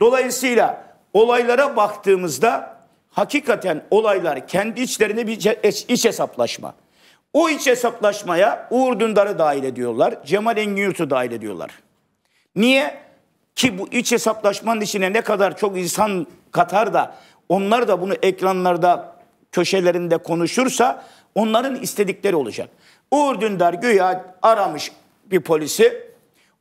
Dolayısıyla olaylara baktığımızda hakikaten olaylar kendi içlerinde bir iç hesaplaşma. O iç hesaplaşmaya Uğur Dündar'ı dahil ediyorlar. Cemal Engin dahil ediyorlar. Niye? Ki bu iç hesaplaşmanın içine ne kadar çok insan katar da onlar da bunu ekranlarda köşelerinde konuşursa onların istedikleri olacak. Uğur Dündar güya aramış bir polisi.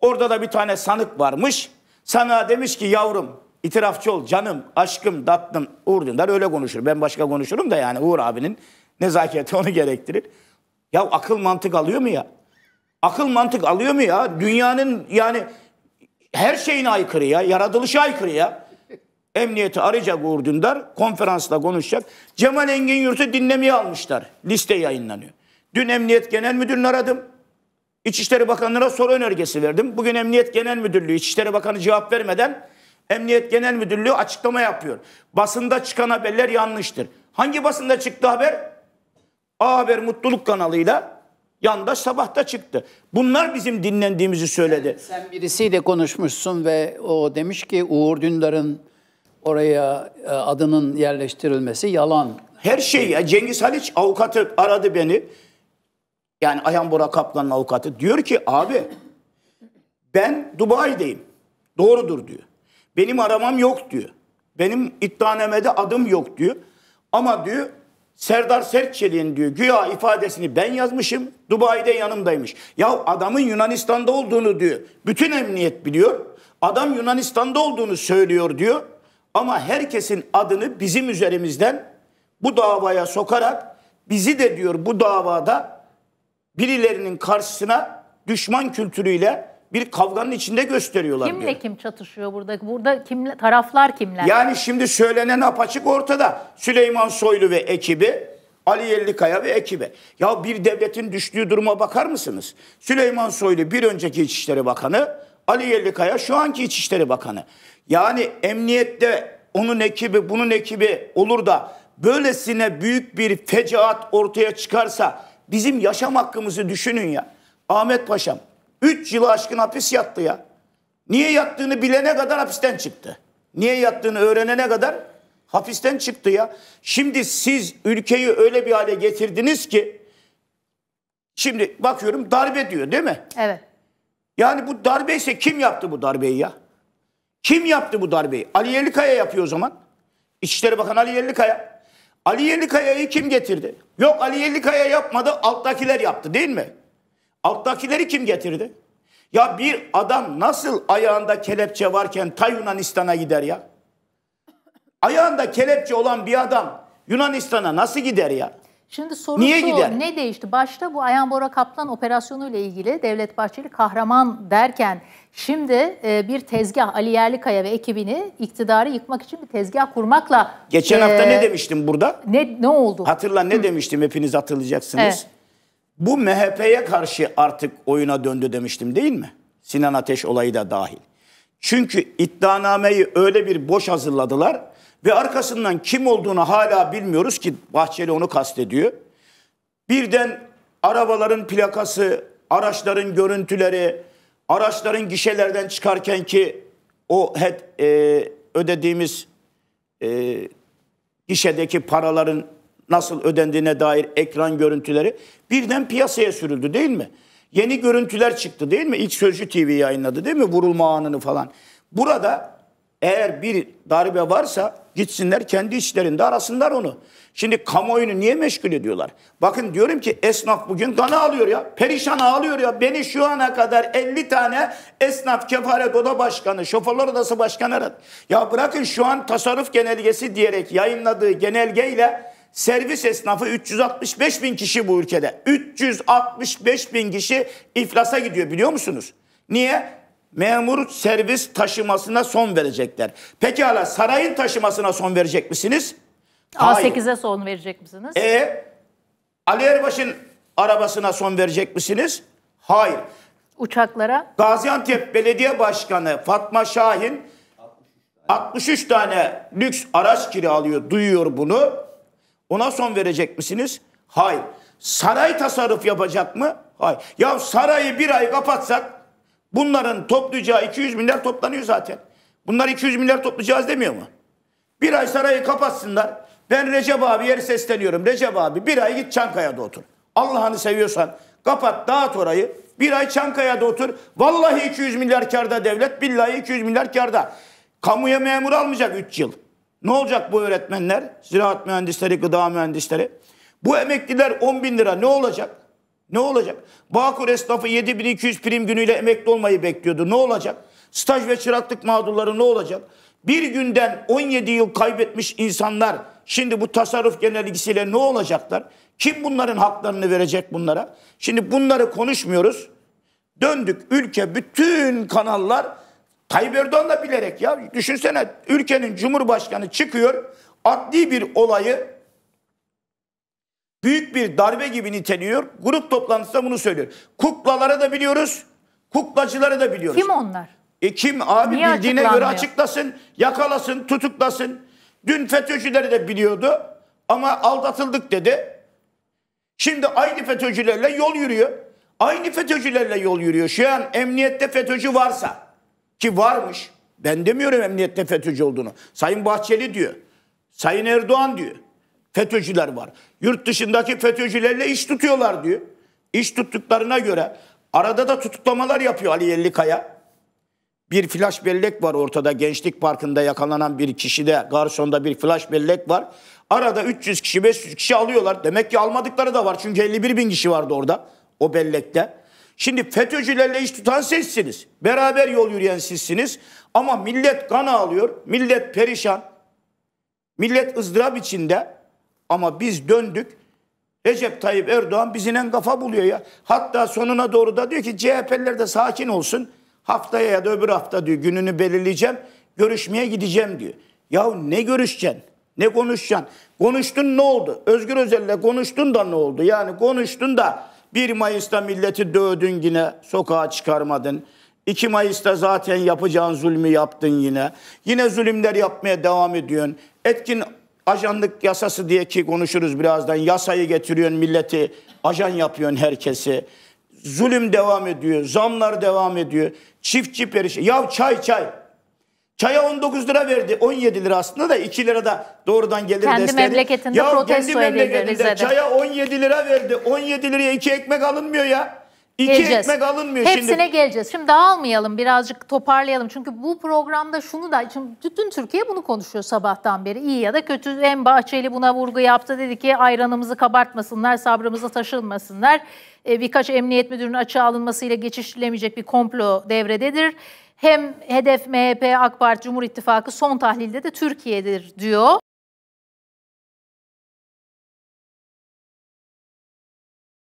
Orada da bir tane sanık varmış. Sana demiş ki yavrum itirafçı ol canım aşkım tatlım Uğur Dündar öyle konuşur. Ben başka konuşurum da yani Uğur abinin nezaketi onu gerektirir. Ya akıl mantık alıyor mu ya? Akıl mantık alıyor mu ya? Dünyanın yani her şeyine aykırı ya. Yaratılışa aykırı ya. Emniyeti arayacak Uğur Dündar. Konferansla konuşacak. Cemal Engin Yurt'u dinlemeye almışlar. Liste yayınlanıyor. Dün Emniyet Genel Müdürünü aradım. İçişleri Bakanlığı'na soru önergesi verdim. Bugün Emniyet Genel Müdürlüğü İçişleri Bakanı cevap vermeden Emniyet Genel Müdürlüğü açıklama yapıyor. Basında çıkan haberler yanlıştır. Hangi basında çıktı haber? A Haber Mutluluk kanalıyla yandaş sabahta çıktı. Bunlar bizim dinlendiğimizi söyledi. Sen, sen birisiyle konuşmuşsun ve o demiş ki Uğur Dündar'ın oraya e, adının yerleştirilmesi yalan. Her şey ya Cengiz Haliç avukatı aradı beni. Yani Ayhan Bora Kaplan'ın avukatı diyor ki abi ben Dubai'deyim. Doğrudur diyor. Benim aramam yok diyor. Benim iddianamede adım yok diyor. Ama diyor Serdar Sertçeli'nin diyor güya ifadesini ben yazmışım. Dubai'de yanımdaymış. Ya adamın Yunanistan'da olduğunu diyor. Bütün emniyet biliyor. Adam Yunanistan'da olduğunu söylüyor diyor. Ama herkesin adını bizim üzerimizden bu davaya sokarak bizi de diyor bu davada birilerinin karşısına düşman kültürüyle bir kavganın içinde gösteriyorlar Kimle diyor. kim çatışıyor burada? Burada kimle taraflar kimler? Yani şimdi söylenen apaçık ortada. Süleyman Soylu ve ekibi, Ali Yerlikaya ve ekibi. Ya bir devletin düştüğü duruma bakar mısınız? Süleyman Soylu bir önceki İçişleri Bakanı, Ali Yerlikaya şu anki İçişleri Bakanı. Yani emniyette onun ekibi, bunun ekibi olur da böylesine büyük bir fecaat ortaya çıkarsa Bizim yaşam hakkımızı düşünün ya. Ahmet Paşam 3 yılı aşkın hapis yattı ya. Niye yattığını bilene kadar hapisten çıktı. Niye yattığını öğrenene kadar hapisten çıktı ya. Şimdi siz ülkeyi öyle bir hale getirdiniz ki şimdi bakıyorum darbe diyor değil mi? Evet. Yani bu darbe ise kim yaptı bu darbeyi ya? Kim yaptı bu darbeyi? Ali Yerlikaya yapıyor o zaman. İçişleri Bakanı Ali Yerlikaya. Ali Yenikaya'yı kim getirdi? Yok Ali Yenikaya yapmadı alttakiler yaptı değil mi? Alttakileri kim getirdi? Ya bir adam nasıl ayağında kelepçe varken ta Yunanistan'a gider ya? Ayağında kelepçe olan bir adam Yunanistan'a nasıl gider ya? Şimdi soru Niye şu, gider? ne değişti? Başta bu Ayhan Bora Kaplan operasyonu ile ilgili Devlet Bahçeli kahraman derken şimdi e, bir tezgah Ali Yerlikaya ve ekibini iktidarı yıkmak için bir tezgah kurmakla Geçen e, hafta ne demiştim burada? Ne ne oldu? Hatırla ne Hı. demiştim hepiniz hatırlayacaksınız. Evet. Bu MHP'ye karşı artık oyuna döndü demiştim değil mi? Sinan Ateş olayı da dahil. Çünkü iddianameyi öyle bir boş hazırladılar ve arkasından kim olduğunu hala bilmiyoruz ki Bahçeli onu kastediyor. Birden arabaların plakası, araçların görüntüleri, araçların gişelerden çıkarken ki o head, e, ödediğimiz e, gişedeki paraların nasıl ödendiğine dair ekran görüntüleri birden piyasaya sürüldü değil mi? Yeni görüntüler çıktı değil mi? İlk Sözcü TV yayınladı değil mi? Vurulma anını falan. Burada eğer bir darbe varsa Gitsinler kendi içlerinde arasınlar onu. Şimdi kamuoyunu niye meşgul ediyorlar? Bakın diyorum ki esnaf bugün kana alıyor ya. Perişan ağlıyor ya. Beni şu ana kadar 50 tane esnaf kefaret oda başkanı, şoförler odası başkanı aradı. Ya bırakın şu an tasarruf genelgesi diyerek yayınladığı genelgeyle servis esnafı 365 bin kişi bu ülkede. 365 bin kişi iflasa gidiyor biliyor musunuz? Niye? memur servis taşımasına son verecekler. Pekala sarayın taşımasına son verecek misiniz? A8'e son verecek misiniz? E Ali Erbaş'ın arabasına son verecek misiniz? Hayır. Uçaklara? Gaziantep Belediye Başkanı Fatma Şahin 63 tane lüks araç kiralıyor, duyuyor bunu. Ona son verecek misiniz? Hayır. Saray tasarruf yapacak mı? Hayır. Ya sarayı bir ay kapatsak Bunların toplayacağı 200 milyar toplanıyor zaten. Bunlar 200 milyar toplayacağız demiyor mu? Bir ay sarayı kapatsınlar. Ben Recep abi yeri sesleniyorum. Recep abi bir ay git Çankaya'da otur. Allah'ını seviyorsan kapat dağıt orayı. Bir ay Çankaya'da otur. Vallahi 200 milyar karda devlet. Billahi 200 milyar karda. Kamuya memur almayacak 3 yıl. Ne olacak bu öğretmenler? Ziraat mühendisleri, gıda mühendisleri. Bu emekliler 10 bin lira ne olacak? Ne olacak? Bağkur esnafı 7200 prim günüyle emekli olmayı bekliyordu. Ne olacak? Staj ve çıraklık mağdurları ne olacak? Bir günden 17 yıl kaybetmiş insanlar şimdi bu tasarruf genelgesiyle ne olacaklar? Kim bunların haklarını verecek bunlara? Şimdi bunları konuşmuyoruz. Döndük ülke bütün kanallar Tayyip Erdoğan da bilerek ya düşünsene ülkenin cumhurbaşkanı çıkıyor adli bir olayı büyük bir darbe gibi niteliyor. Grup toplantısında bunu söylüyor. Kuklaları da biliyoruz, kuklacıları da biliyoruz. Kim onlar? E kim abi Niye bildiğine göre açıklasın, yakalasın, tutuklasın. Dün FETÖ'cüleri de biliyordu ama aldatıldık dedi. Şimdi aynı FETÖ'cülerle yol yürüyor. Aynı FETÖ'cülerle yol yürüyor. Şu an emniyette FETÖ'cü varsa ki varmış. Ben demiyorum emniyette FETÖ'cü olduğunu. Sayın Bahçeli diyor. Sayın Erdoğan diyor. FETÖ'cüler var. Yurt dışındaki FETÖ'cülerle iş tutuyorlar diyor. İş tuttuklarına göre arada da tutuklamalar yapıyor Ali Yerlikaya. Bir flash bellek var ortada. Gençlik Parkı'nda yakalanan bir kişide, garsonda bir flash bellek var. Arada 300 kişi, 500 kişi alıyorlar. Demek ki almadıkları da var. Çünkü 51 bin kişi vardı orada o bellekte. Şimdi FETÖ'cülerle iş tutan sizsiniz. Beraber yol yürüyen sizsiniz. Ama millet kan alıyor, Millet perişan. Millet ızdırap içinde. Ama biz döndük. Recep Tayyip Erdoğan bizinen kafa buluyor ya. Hatta sonuna doğru da diyor ki CHP'liler de sakin olsun. Haftaya ya da öbür hafta diyor gününü belirleyeceğim. Görüşmeye gideceğim diyor. Ya ne görüşeceksin? Ne konuşacaksın? Konuştun ne oldu? Özgür Özel'le konuştun da ne oldu? Yani konuştun da 1 Mayıs'ta milleti dövdün yine sokağa çıkarmadın. 2 Mayıs'ta zaten yapacağın zulmü yaptın yine. Yine zulümler yapmaya devam ediyorsun. Etkin Ajanlık yasası diye ki konuşuruz birazdan. Yasayı getiriyorsun milleti, ajan yapıyorsun herkesi. Zulüm devam ediyor, zamlar devam ediyor. Çiftçi periş, Ya çay çay. Çaya 19 lira verdi. 17 lira aslında da 2 lira da doğrudan gelir kendi desteği. Memleketinde ya kendi memleketinde çaya 17 lira verdi. 17 liraya 2 ekmek alınmıyor ya. İki geleceğiz. ekmek alınmıyor Hepsine şimdi. Hepsine geleceğiz. Şimdi dağılmayalım birazcık toparlayalım. Çünkü bu programda şunu da şimdi bütün Türkiye bunu konuşuyor sabahtan beri. İyi ya da kötü. En Bahçeli buna vurgu yaptı. Dedi ki ayranımızı kabartmasınlar, sabrımızı taşılmasınlar. E, birkaç emniyet müdürünün açığa alınmasıyla geçiştirilemeyecek bir komplo devrededir. Hem hedef MHP, AK Parti, Cumhur İttifakı son tahlilde de Türkiye'dir diyor.